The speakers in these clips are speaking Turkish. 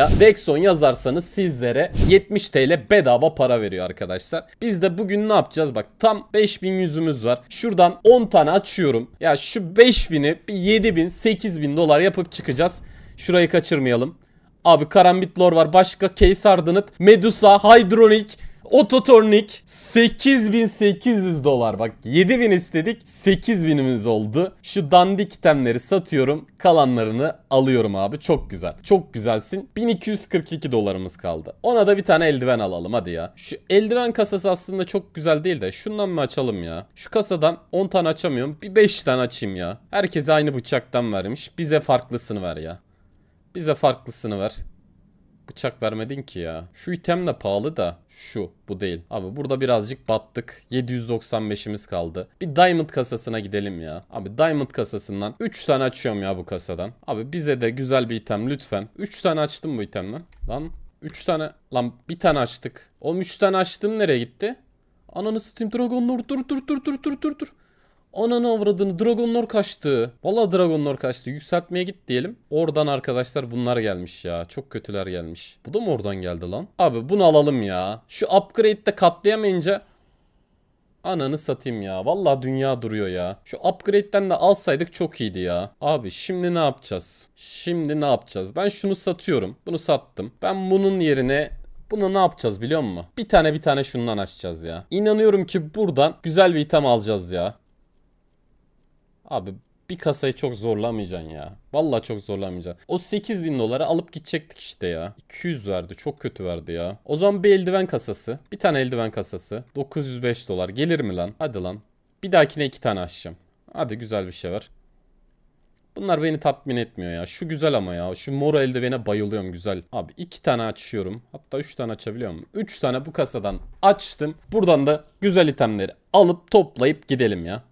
Buraya Dexon yazarsanız sizlere 70 TL bedava para veriyor arkadaşlar. Biz de bugün ne yapacağız? Bak tam 5100'ümüz var. Şuradan 10 tane açıyorum. Ya şu 5000'i 7000 8000 dolar yapıp çıkacağız. Şurayı kaçırmayalım. Abi Karambit Lore var. Başka Case Hardened, Medusa, Hydronic, Ototornik 8800 dolar bak 7000 istedik 8000'imiz oldu. Şu dandik itemleri satıyorum kalanlarını alıyorum abi çok güzel. Çok güzelsin 1242 dolarımız kaldı. Ona da bir tane eldiven alalım hadi ya. Şu eldiven kasası aslında çok güzel değil de şundan mı açalım ya? Şu kasadan 10 tane açamıyorum bir 5 tane açayım ya. Herkese aynı bıçaktan vermiş bize farklısını ver ya. Bize farklısını ver bıçak vermedin ki ya. Şu item de pahalı da şu bu değil. Abi burada birazcık battık. 795'imiz kaldı. Bir diamond kasasına gidelim ya. Abi diamond kasasından 3 tane açıyorum ya bu kasadan. Abi bize de güzel bir item lütfen. 3 tane açtım bu itemden. Lan 3 tane lan bir tane açtık. Oğlum 3 tane açtım nereye gitti? Ananı Steam Dragon dur dur dur dur dur dur dur dur. Ananı avradını Dragonlor kaçtı. Valla Dragonlor kaçtı. Yükseltmeye git diyelim. Oradan arkadaşlar bunlar gelmiş ya. Çok kötüler gelmiş. Bu da mı oradan geldi lan? Abi bunu alalım ya. Şu upgrade'de katlayamayınca Ananı satayım ya. Vallahi dünya duruyor ya. Şu upgrade'den de alsaydık çok iyiydi ya. Abi şimdi ne yapacağız? Şimdi ne yapacağız? Ben şunu satıyorum. Bunu sattım. Ben bunun yerine bunu ne yapacağız biliyor musun? Bir tane bir tane şundan açacağız ya. İnanıyorum ki buradan güzel bir item alacağız ya. Abi bir kasayı çok zorlamayacaksın ya. Vallahi çok zorlamayacaksın. O bin dolara alıp gidecektik işte ya. 200 verdi. Çok kötü verdi ya. O zaman bir eldiven kasası. Bir tane eldiven kasası. 905 dolar. Gelir mi lan? Hadi lan. Bir dahakine iki tane açacağım. Hadi güzel bir şey var. Bunlar beni tatmin etmiyor ya. Şu güzel ama ya. Şu mor eldivene bayılıyorum güzel. Abi iki tane açıyorum. Hatta üç tane açabiliyorum. Üç tane bu kasadan açtım. Buradan da güzel itemleri alıp toplayıp gidelim ya.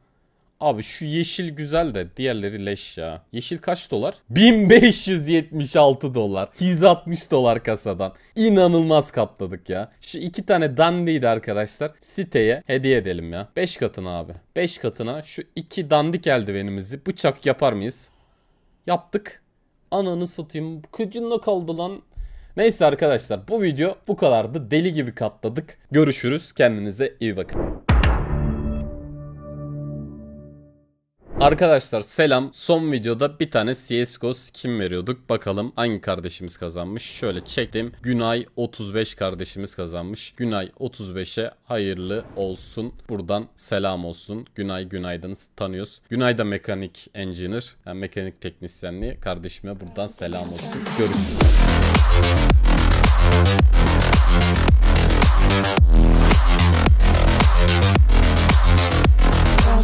Abi şu yeşil güzel de diğerleri leş ya. Yeşil kaç dolar? 1576 dolar. 160 dolar kasadan. İnanılmaz katladık ya. Şu iki tane dandiydi arkadaşlar. Siteye hediye edelim ya. 5 katına abi. 5 katına şu iki dandik eldivenimizi bıçak yapar mıyız? Yaptık. Ananı satayım. Kıcınla kaldı lan. Neyse arkadaşlar bu video bu kadardı. Deli gibi katladık. Görüşürüz. Kendinize iyi bakın. Arkadaşlar selam. Son videoda bir tane CSGO skin veriyorduk. Bakalım hangi kardeşimiz kazanmış. Şöyle çektim. Günay 35 kardeşimiz kazanmış. Günay 35'e hayırlı olsun. Buradan selam olsun. Günay Günay'dan tanıyoruz. Günay da mekanik engineer. Yani mekanik teknisyenliği. Kardeşime buradan selam olsun. Görüşürüz.